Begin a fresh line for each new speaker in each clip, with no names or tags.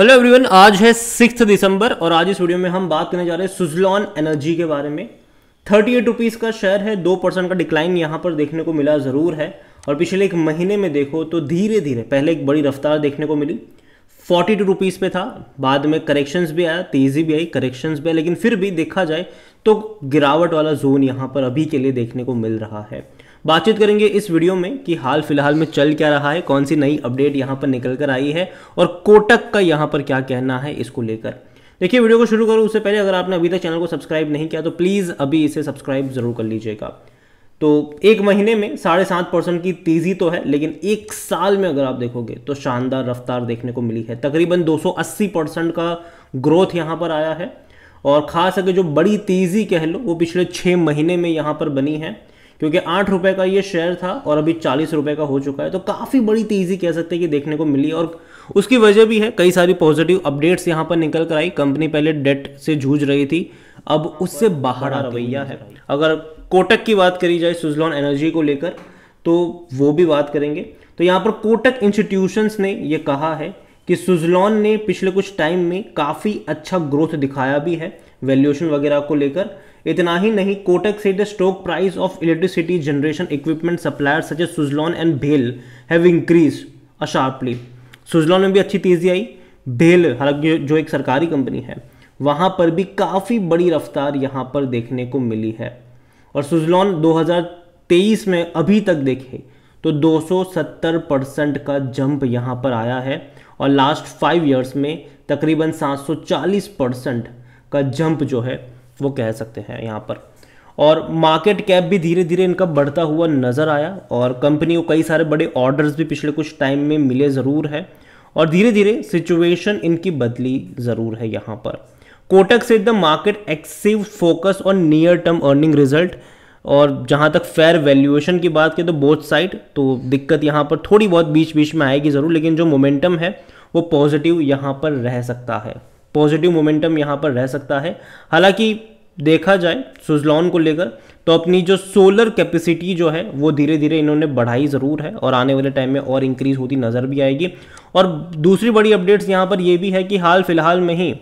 hello everyone आज है six दिसंबर और आज इस वीडियो में हम बात करने जा रहे हैं सुजलॉन एनर्जी के बारे में थर्टी एट रुपीज़ का शेयर है दो परसेंट का डिक्लाइन यहां पर देखने को मिला ज़रूर है और पिछले एक महीने में देखो तो धीरे धीरे पहले एक बड़ी रफ्तार देखने को मिली फोर्टी टू रुपीज़ पे था बाद में करेक्शंस भी आया तेज़ी भी आई करेक्शंस भी आया लेकिन फिर भी देखा जाए तो गिरावट वाला जोन यहाँ पर अभी के लिए देखने को मिल रहा है बातचीत करेंगे इस वीडियो में कि हाल फिलहाल में चल क्या रहा है कौन सी नई अपडेट यहाँ पर निकल कर आई है और कोटक का यहाँ पर क्या कहना है इसको लेकर देखिए वीडियो को शुरू करो उससे पहले अगर आपने अभी तक चैनल को सब्सक्राइब नहीं किया तो प्लीज़ अभी इसे सब्सक्राइब ज़रूर कर लीजिएगा तो एक महीने में साढ़े सात परसेंट की तेज़ी तो है लेकिन एक साल में अगर आप देखोगे तो शानदार रफ्तार देखने को मिली है तकरीबन 280 परसेंट का ग्रोथ यहाँ पर आया है और खास करके जो बड़ी तेज़ी कह लो वो पिछले छः महीने में यहाँ पर बनी है क्योंकि आठ रुपये का ये शेयर था और अभी चालीस रुपये का हो चुका है तो काफ़ी बड़ी तेज़ी कह सकते हैं कि देखने को मिली और उसकी वजह भी है कई सारी पॉजिटिव अपडेट्स यहाँ पर निकल कर आई कंपनी पहले डेट से जूझ रही थी अब उससे बाहर रवैया है अगर कोटक की बात करी जाए सुजलॉन एनर्जी को लेकर तो वो भी बात करेंगे तो यहाँ पर कोटक इंस्टीट्यूशंस ने ये कहा है कि सुजलॉन ने पिछले कुछ टाइम में काफ़ी अच्छा ग्रोथ दिखाया भी है वैल्यूएशन वगैरह को लेकर इतना ही नहीं Kotak the stock price of electricity generation equipment supplier such as Suzlon and भेल have increase a sharply Suzlon में भी अच्छी तेजी आई भेल हालांकि जो एक सरकारी कंपनी है वहां पर भी काफ़ी बड़ी रफ्तार यहां पर देखने को मिली है और सुजलॉन 2023 में अभी तक देखे तो 270 परसेंट का जंप यहां पर आया है और लास्ट फाइव इयर्स में तकरीबन 740 परसेंट का जंप जो है वो कह सकते हैं यहाँ पर और मार्केट कैप भी धीरे धीरे इनका बढ़ता हुआ नज़र आया और कंपनी को कई सारे बड़े ऑर्डर्स भी पिछले कुछ टाइम में मिले ज़रूर है और धीरे धीरे सिचुएशन इनकी बदली ज़रूर है यहाँ पर कोटक से द मार्केट एक्सिव फोकस और नियर टर्म अर्निंग रिजल्ट और जहाँ तक फेयर वैल्यूएशन की बात करें तो बोथ साइड तो दिक्कत यहाँ पर थोड़ी बहुत बीच बीच में आएगी ज़रूर लेकिन जो मोमेंटम है वो पॉजिटिव यहाँ पर रह सकता है पॉजिटिव मोमेंटम यहाँ पर रह सकता है हालांकि देखा जाए सुजलॉन को लेकर तो अपनी जो सोलर कैपेसिटी जो है वो धीरे धीरे इन्होंने बढ़ाई ज़रूर है और आने वाले टाइम में और इंक्रीज होती नज़र भी आएगी और दूसरी बड़ी अपडेट्स यहाँ पर ये भी है कि हाल फिलहाल में ही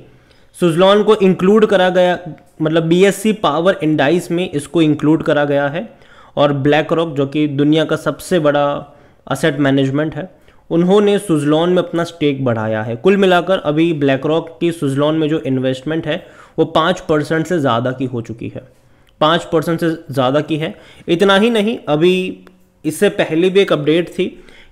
सुजलॉन को इंक्लूड करा गया मतलब बीएससी पावर इंडाइस में इसको इंक्लूड करा गया है और ब्लैक रॉक जो कि दुनिया का सबसे बड़ा असेट मैनेजमेंट है उन्होंने सुजलॉन में अपना स्टेक बढ़ाया है कुल मिलाकर अभी ब्लैक रॉक की सुजलॉन में जो इन्वेस्टमेंट है वो पाँच परसेंट से ज़्यादा की हो चुकी है पाँच परसेंट से ज़्यादा की है इतना ही नहीं अभी इससे पहले भी एक अपडेट थी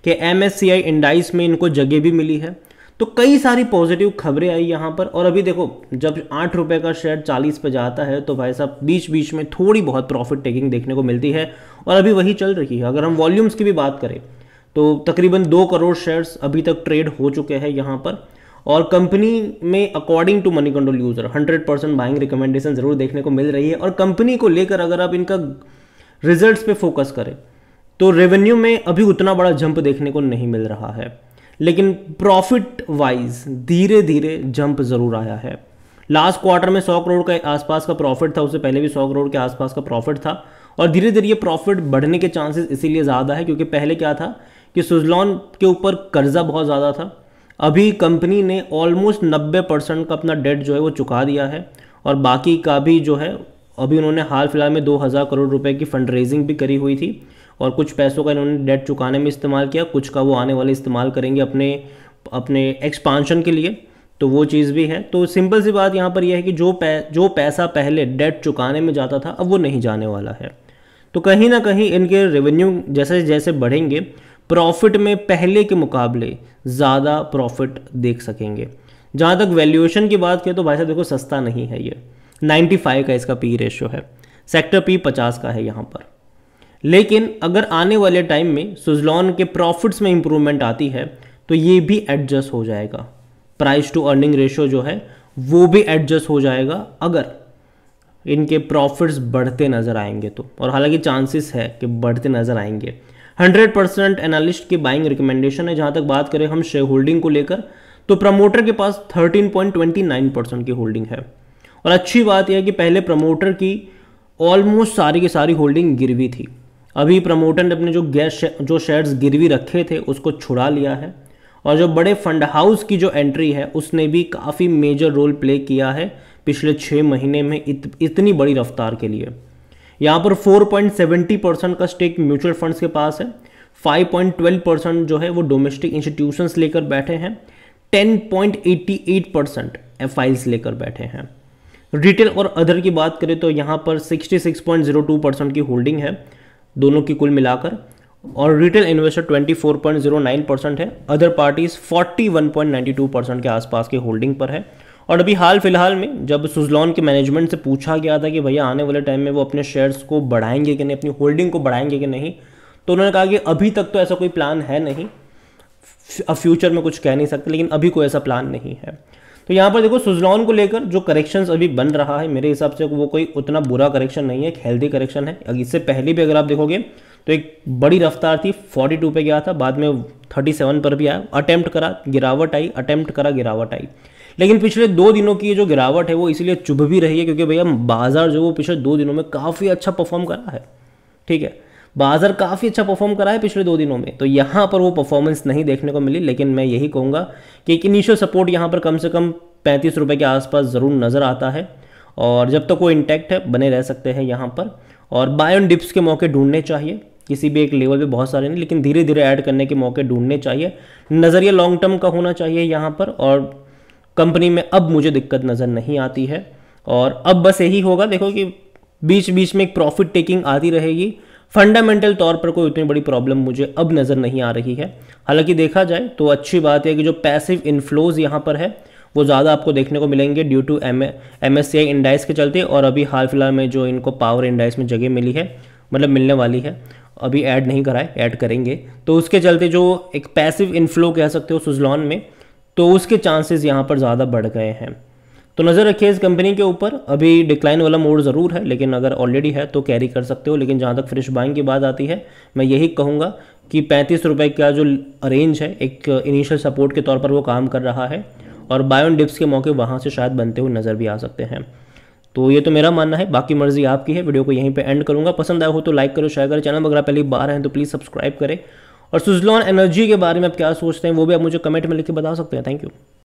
कि M S C I indices में इनको जगह भी मिली है तो कई सारी पॉजिटिव खबरें आई यहाँ पर और अभी देखो जब आठ रुपये का शेयर चालीस पे जाता है तो भाई साहब बीच बीच में थोड़ी बहुत प्रॉफिट टेकिंग देखने को मिलती है और अभी वही चल रही है अगर हम वॉल्यूम्स की भी बात करें तो तकरीबन दो करोड़ शेयर्स अभी तक ट्रेड हो चुके हैं यहाँ पर और कंपनी में according to Moneycontrol user 100 percent buying recommendation ज़रूर देखने को मिल रही है और कंपनी को लेकर अगर आप इनका रिजल्ट्स पे फोकस करें तो रेवेन्यू में अभी उतना बड़ा जंप देखने को नहीं मिल रहा है लेकिन प्रॉफिट वाइज धीरे धीरे जंप ज़रूर आया है लास्ट क्वार्टर में सौ करोड़ के आसपास का प्रॉफिट था उससे पहले भी सौ करोड़ के आसपास का प्रॉफिट था और धीरे धीरे ये प्रॉफिट बढ़ने के चांसेस इसीलिए ज़्यादा है क्योंकि पहले क्या था कि सुजलॉन के ऊपर कर्जा बहुत ज़्यादा था अभी कंपनी ने ऑलमोस्ट 90 परसेंट का अपना डेट जो है वो चुका दिया है और बाकी का भी जो है अभी उन्होंने हाल फिलहाल में 2000 करोड़ रुपए की फंड रेजिंग भी करी हुई थी और कुछ पैसों का इन्होंने डेट चुकाने में इस्तेमाल किया कुछ का वो आने वाले इस्तेमाल करेंगे अपने अपने एक्सपांशन के लिए तो वो चीज़ भी है तो सिंपल सी बात यहाँ पर यह है कि जो पै जो पैसा पहले डेट चुकाने में जाता था अब वो नहीं जाने वाला है तो कहीं ना कहीं इनके रेवेन्यू जैसे जैसे बढ़ेंगे प्रॉफिट में पहले के मुकाबले ज़्यादा प्रॉफिट देख सकेंगे जहाँ तक वैल्यूएशन की बात करें तो भाई साहब देखो सस्ता नहीं है ये 95 का इसका पी रेशियो है सेक्टर पी 50 का है यहाँ पर लेकिन अगर आने वाले टाइम में सुजलॉन के प्रॉफिट्स में इम्प्रूवमेंट आती है तो ये भी एडजस्ट हो जाएगा प्राइस टू अर्निंग रेशियो जो है वो भी एडजस्ट हो जाएगा अगर इनके प्रॉफिट्स बढ़ते नज़र आएंगे तो और हालांकि चांसेस है कि बढ़ते नज़र आएंगे हंड्रेड परसेंट एनालिस्ट की बाइंग रिकमेंडेशन है जहां तक बात करें हम शेयर होल्डिंग को लेकर तो प्रमोटर के पास 13.29 परसेंट की होल्डिंग है और अच्छी बात यह है कि पहले प्रमोटर की ऑलमोस्ट सारी की सारी होल्डिंग गिरवी थी अभी प्रमोटर ने अपने जो गैस जो शेयर्स गिरवी रखे थे उसको छुड़ा लिया है और जो बड़े फंड हाउस की जो एंट्री है उसने भी काफ़ी मेजर रोल प्ले किया है पिछले छः महीने में इत, इतनी बड़ी रफ्तार के लिए यहाँ पर 4.70 परसेंट का स्टेक म्यूचुअल फंड्स के पास है 5.12 परसेंट जो है वो डोमेस्टिक इंस्टीट्यूशंस लेकर बैठे हैं 10.88 परसेंट एफ लेकर बैठे हैं रिटेल और अदर की बात करें तो यहाँ पर 66.02 परसेंट की होल्डिंग है दोनों की कुल मिलाकर और रिटेल इन्वेस्टर 24.09 परसेंट है अदर पार्टीज 41.92 परसेंट के आसपास की होल्डिंग पर है और अभी हाल फिलहाल में जब सुजलॉन के मैनेजमेंट से पूछा गया था कि भैया आने वाले टाइम में वो अपने शेयर्स को बढ़ाएंगे कि नहीं अपनी होल्डिंग को बढ़ाएंगे कि नहीं तो उन्होंने कहा कि अभी तक तो ऐसा कोई प्लान है नहीं अब फ्यूचर में कुछ कह नहीं सकते लेकिन अभी कोई ऐसा प्लान नहीं है तो यहाँ पर देखो सुजलॉन को लेकर जो करेक्शन अभी बन रहा है मेरे हिसाब से वो कोई उतना बुरा करेक्शन नहीं है एक हेल्दी करेक्शन है इससे पहले भी अगर आप देखोगे तो एक बड़ी रफ्तार थी 42 पे गया था बाद में 37 पर भी आया अटैम्प्ट करा गिरावट आई अटैम्प्ट करा गिरावट आई लेकिन पिछले दो दिनों की जो गिरावट है वो इसीलिए चुभ भी रही है क्योंकि भैया बाजार जो वो पिछले दो दिनों में काफ़ी अच्छा परफॉर्म करा है ठीक है बाजार काफ़ी अच्छा परफॉर्म करा है पिछले दो दिनों में तो यहाँ पर वो परफॉर्मेंस नहीं देखने को मिली लेकिन मैं यही कहूँगा कि एक इनिशियल सपोर्ट यहाँ पर कम से कम पैंतीस रुपये के आसपास ज़रूर नज़र आता है और जब तक तो वो इंटैक्ट है बने रह सकते हैं यहाँ पर और बाय ऑन डिप्स के मौके ढूंढने चाहिए किसी भी एक लेवल पे बहुत सारे नहीं लेकिन धीरे धीरे ऐड करने के मौके ढूंढने चाहिए नज़रिया लॉन्ग टर्म का होना चाहिए यहाँ पर और कंपनी में अब मुझे दिक्कत नज़र नहीं आती है और अब बस यही होगा देखो कि बीच बीच में एक प्रॉफिट टेकिंग आती रहेगी फंडामेंटल तौर पर कोई उतनी बड़ी प्रॉब्लम मुझे अब नज़र नहीं आ रही है हालांकि देखा जाए तो अच्छी बात है कि जो पैसिव इन्फ्लोज यहाँ पर है वो ज़्यादा आपको देखने को मिलेंगे due to M M S C I indices के चलते और अभी हाल फिलहाल में जो इनको पावर इंडाइस में जगह मिली है मतलब मिलने वाली है अभी ऐड नहीं कराए ऐड करेंगे तो उसके चलते जो एक पैसिव इनफ्लो कह सकते हो सुजलॉन में तो उसके चांसेस यहाँ पर ज़्यादा बढ़ गए हैं तो नज़र रखिए इस कंपनी के ऊपर अभी डिक्लाइन वाला मोड ज़रूर है लेकिन अगर ऑलरेडी है तो कैरी कर सकते हो लेकिन जहाँ तक फ्रेश बाइंग की बात आती है मैं यही कहूँगा कि पैंतीस रुपये का जो रेंज है एक इनिशियल सपोर्ट के तौर पर वो काम कर रहा है और बायोन डिप्स के मौके वहाँ से शायद बनते हुए नज़र भी आ सकते हैं तो ये तो मेरा मानना है बाकी मर्ज़ी आपकी है वीडियो को यहीं पर एंड करूँगा पसंद आया हो तो लाइक करो शेयर करो चैनल अगर आप पहली बार हैं तो प्लीज़ सब्सक्राइब करें और सुजलॉन एनर्जी के बारे में आप क्या सोचते हैं वो भी आप मुझे कमेंट में लिख के बता सकते हैं थैंक यू